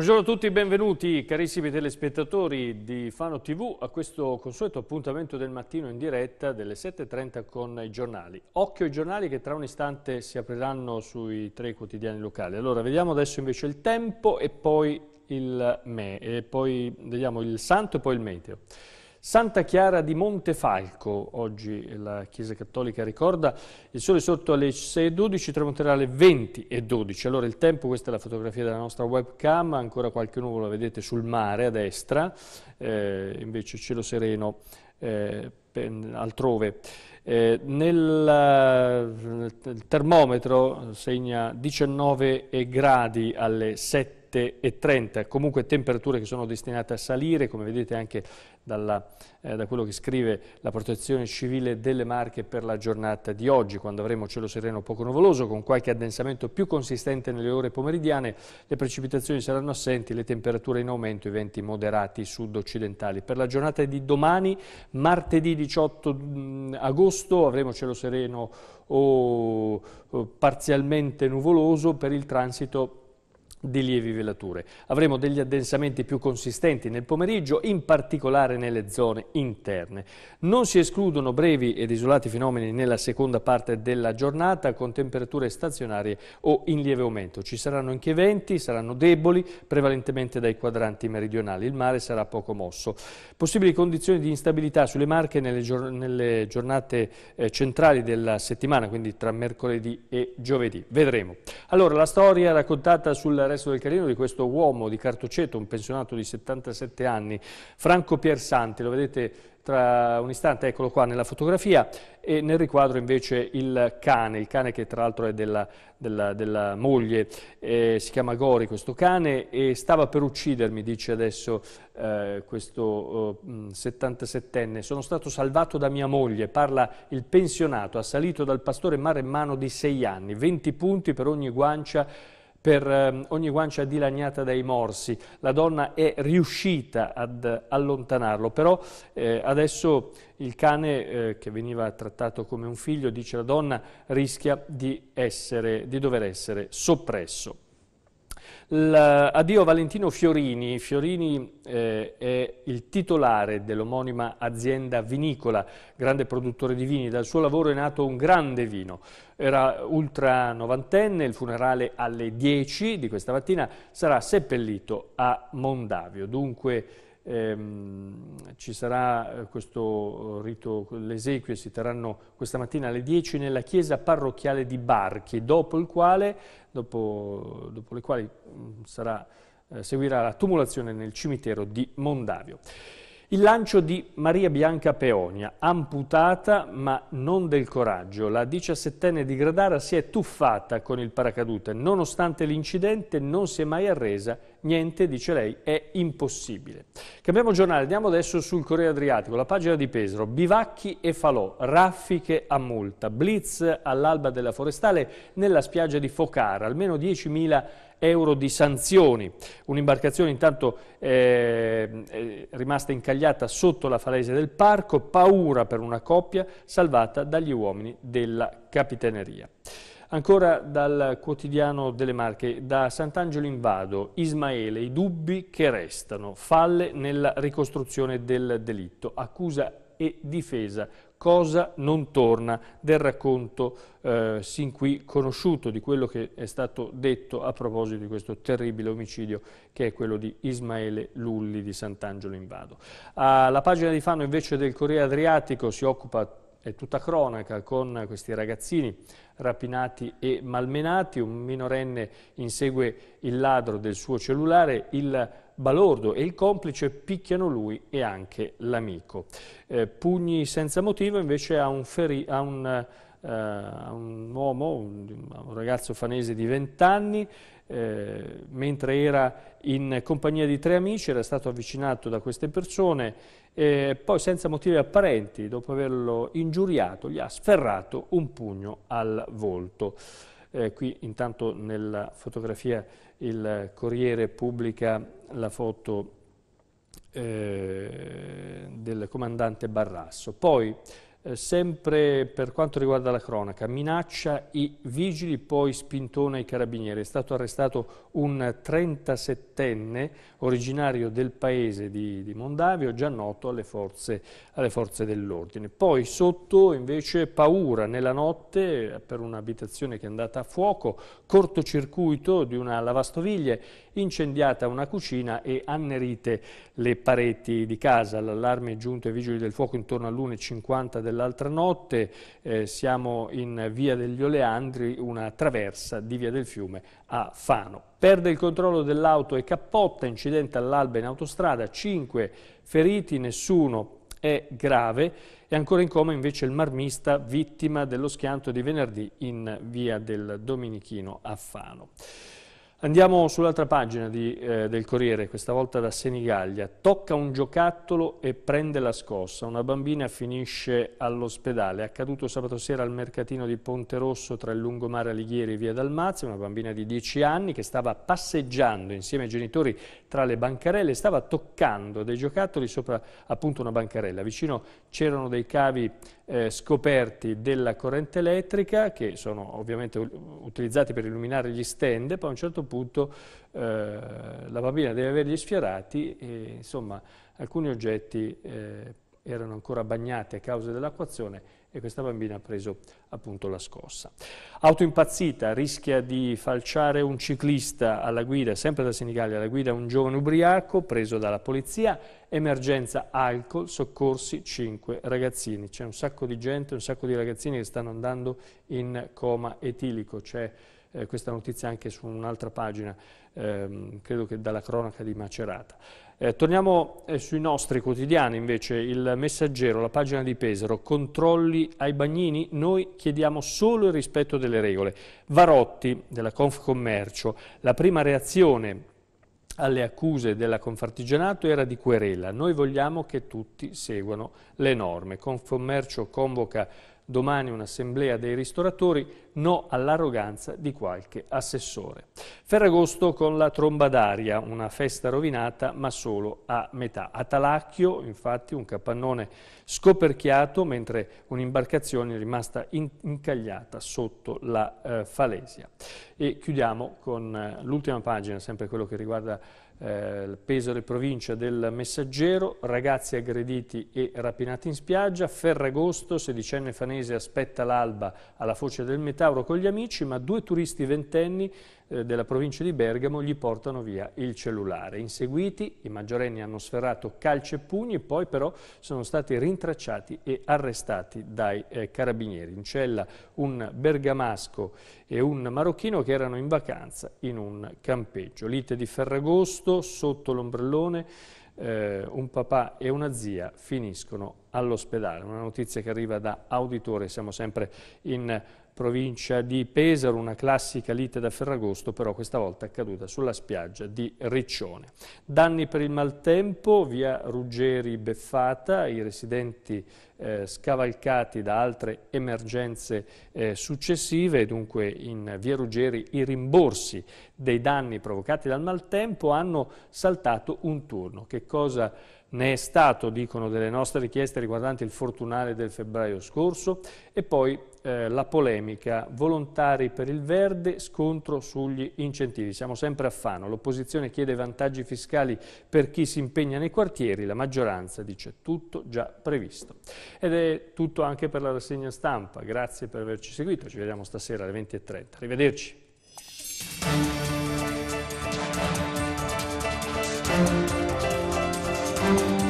Buongiorno a tutti, benvenuti carissimi telespettatori di Fano TV a questo consueto appuntamento del mattino in diretta delle 7.30 con i giornali. Occhio ai giornali che tra un istante si apriranno sui tre quotidiani locali. Allora, vediamo adesso invece il tempo e poi il me, e poi vediamo il santo e poi il meteo. Santa Chiara di Montefalco, oggi la Chiesa Cattolica ricorda, il sole sotto alle 6.12, tramonterà alle 20.12. Allora il tempo, questa è la fotografia della nostra webcam, ancora qualche nuvola vedete sul mare a destra, eh, invece cielo sereno eh, altrove. Eh, nel, nel termometro segna 19 gradi alle 7 e 30, Comunque temperature che sono destinate a salire, come vedete anche dalla, eh, da quello che scrive la protezione civile delle Marche per la giornata di oggi, quando avremo cielo sereno poco nuvoloso, con qualche addensamento più consistente nelle ore pomeridiane, le precipitazioni saranno assenti, le temperature in aumento, i venti moderati sud-occidentali. Per la giornata di domani, martedì 18 agosto, avremo cielo sereno o, o parzialmente nuvoloso per il transito di lievi velature. Avremo degli addensamenti più consistenti nel pomeriggio, in particolare nelle zone interne. Non si escludono brevi ed isolati fenomeni nella seconda parte della giornata con temperature stazionarie o in lieve aumento. Ci saranno anche venti, saranno deboli, prevalentemente dai quadranti meridionali. Il mare sarà poco mosso. Possibili condizioni di instabilità sulle Marche nelle, gior nelle giornate eh, centrali della settimana, quindi tra mercoledì e giovedì. Vedremo. Allora, la storia raccontata sul l'arresto del carino di questo uomo di Cartoceto, un pensionato di 77 anni, Franco Piersanti, lo vedete tra un istante, eccolo qua nella fotografia, e nel riquadro invece il cane, il cane che tra l'altro è della, della, della moglie, eh, si chiama Gori questo cane, e stava per uccidermi, dice adesso eh, questo eh, 77enne, mm, sono stato salvato da mia moglie, parla il pensionato, assalito dal pastore maremmano di 6 anni, 20 punti per ogni guancia, per ehm, ogni guancia dilaniata dai morsi. La donna è riuscita ad allontanarlo, però eh, adesso il cane, eh, che veniva trattato come un figlio, dice la donna, rischia di, essere, di dover essere soppresso addio Valentino Fiorini. Fiorini eh, è il titolare dell'omonima azienda vinicola, grande produttore di vini. Dal suo lavoro è nato un grande vino. Era ultra novantenne, il funerale alle 10 di questa mattina sarà seppellito a Mondavio. Dunque ehm, ci sarà eh, questo rito, le esequie si terranno questa mattina alle 10 nella chiesa parrocchiale di Barchi, dopo, quale, dopo, dopo le quali mm, sarà, eh, seguirà la tumulazione nel cimitero di Mondavio. Il lancio di Maria Bianca Peonia, amputata ma non del coraggio. La 17enne di Gradara si è tuffata con il paracadute. Nonostante l'incidente non si è mai arresa niente, dice lei, è impossibile. Cambiamo giornale, andiamo adesso sul Corriere Adriatico, la pagina di Pesaro, bivacchi e falò, raffiche a multa, blitz all'alba della forestale nella spiaggia di Focara, almeno 10.000 euro di sanzioni. Un'imbarcazione intanto eh, rimasta incagliata sotto la falese del parco, paura per una coppia salvata dagli uomini della capitaneria. Ancora dal quotidiano delle Marche, da Sant'Angelo in Vado, Ismaele, i dubbi che restano, falle nella ricostruzione del delitto, accusa e difesa, cosa non torna del racconto eh, sin qui conosciuto, di quello che è stato detto a proposito di questo terribile omicidio che è quello di Ismaele Lulli di Sant'Angelo in Vado. Alla pagina di Fano invece del Corriere Adriatico si occupa è tutta cronaca con questi ragazzini rapinati e malmenati, un minorenne insegue il ladro del suo cellulare, il balordo e il complice picchiano lui e anche l'amico. Eh, pugni senza motivo invece a un, a un eh, a un uomo, un, un ragazzo fanese di 20 anni, eh, mentre era in compagnia di tre amici, era stato avvicinato da queste persone e poi senza motivi apparenti, dopo averlo ingiuriato, gli ha sferrato un pugno al volto. Eh, qui intanto nella fotografia il Corriere pubblica la foto eh, del comandante Barrasso. Poi eh, sempre per quanto riguarda la cronaca, minaccia i vigili, poi spintona i carabinieri. È stato arrestato un 37enne originario del paese di, di Mondavio, già noto alle forze, forze dell'ordine. Poi sotto invece paura nella notte per un'abitazione che è andata a fuoco, cortocircuito di una lavastoviglie, incendiata una cucina e annerite le pareti di casa. L'allarme è giunto ai vigili del fuoco intorno all'1.50 del dell'altra notte, eh, siamo in via degli Oleandri, una traversa di via del fiume a Fano. Perde il controllo dell'auto e cappotta, incidente all'alba in autostrada, 5 feriti, nessuno è grave e ancora in coma invece il marmista vittima dello schianto di venerdì in via del Dominichino a Fano. Andiamo sull'altra pagina di, eh, del Corriere, questa volta da Senigallia. Tocca un giocattolo e prende la scossa. Una bambina finisce all'ospedale. accaduto sabato sera al mercatino di Ponte Rosso tra il lungomare Alighieri e via Dalmazia. Una bambina di 10 anni che stava passeggiando insieme ai genitori tra le bancarelle, stava toccando dei giocattoli sopra appunto una bancarella. Vicino c'erano dei cavi eh, scoperti della corrente elettrica che sono ovviamente utilizzati per illuminare gli stand, poi a un certo punto eh, la bambina deve averli sfiorati e insomma alcuni oggetti eh, erano ancora bagnate a causa dell'acquazione e questa bambina ha preso appunto la scossa. Auto impazzita, rischia di falciare un ciclista alla guida, sempre da Senigallia, alla guida un giovane ubriaco preso dalla polizia, emergenza alcol, soccorsi 5 ragazzini. C'è un sacco di gente, un sacco di ragazzini che stanno andando in coma etilico, c'è eh, questa notizia anche su un'altra pagina, ehm, credo che dalla cronaca di Macerata. Eh, torniamo eh, sui nostri quotidiani invece, il messaggero, la pagina di Pesaro, controlli ai bagnini, noi chiediamo solo il rispetto delle regole. Varotti della Confcommercio, la prima reazione alle accuse della Confartigianato era di querela, noi vogliamo che tutti seguano le norme. Confcommercio convoca domani un'assemblea dei ristoratori, no all'arroganza di qualche assessore. Ferragosto con la tromba d'aria, una festa rovinata ma solo a metà. A Talacchio infatti un capannone scoperchiato mentre un'imbarcazione è rimasta in incagliata sotto la eh, falesia. E chiudiamo con eh, l'ultima pagina, sempre quello che riguarda eh, peso e provincia del Messaggero, ragazzi aggrediti e rapinati in spiaggia, Ferragosto, sedicenne fanese aspetta l'alba alla foce del Metauro con gli amici, ma due turisti ventenni eh, della provincia di Bergamo gli portano via il cellulare. Inseguiti, i maggiorenni hanno sferrato calci e pugni, poi però sono stati rintracciati e arrestati dai eh, carabinieri. In cella un bergamasco e un marocchino che erano in vacanza in un campeggio. Lite di Ferragosto, sotto l'ombrellone, eh, un papà e una zia finiscono all'ospedale. Una notizia che arriva da Auditore, siamo sempre in provincia di Pesaro, una classica lite da Ferragosto, però questa volta accaduta sulla spiaggia di Riccione. Danni per il maltempo, via Ruggeri beffata, i residenti eh, scavalcati da altre emergenze eh, successive, dunque in via Ruggeri i rimborsi dei danni provocati dal maltempo hanno saltato un turno. Che cosa ne è stato, dicono, delle nostre richieste riguardanti il fortunale del febbraio scorso e poi eh, la polemica volontari per il verde, scontro sugli incentivi. Siamo sempre a Fano, l'opposizione chiede vantaggi fiscali per chi si impegna nei quartieri, la maggioranza dice tutto già previsto. Ed è tutto anche per la rassegna stampa, grazie per averci seguito, ci vediamo stasera alle 20.30, arrivederci. Thank you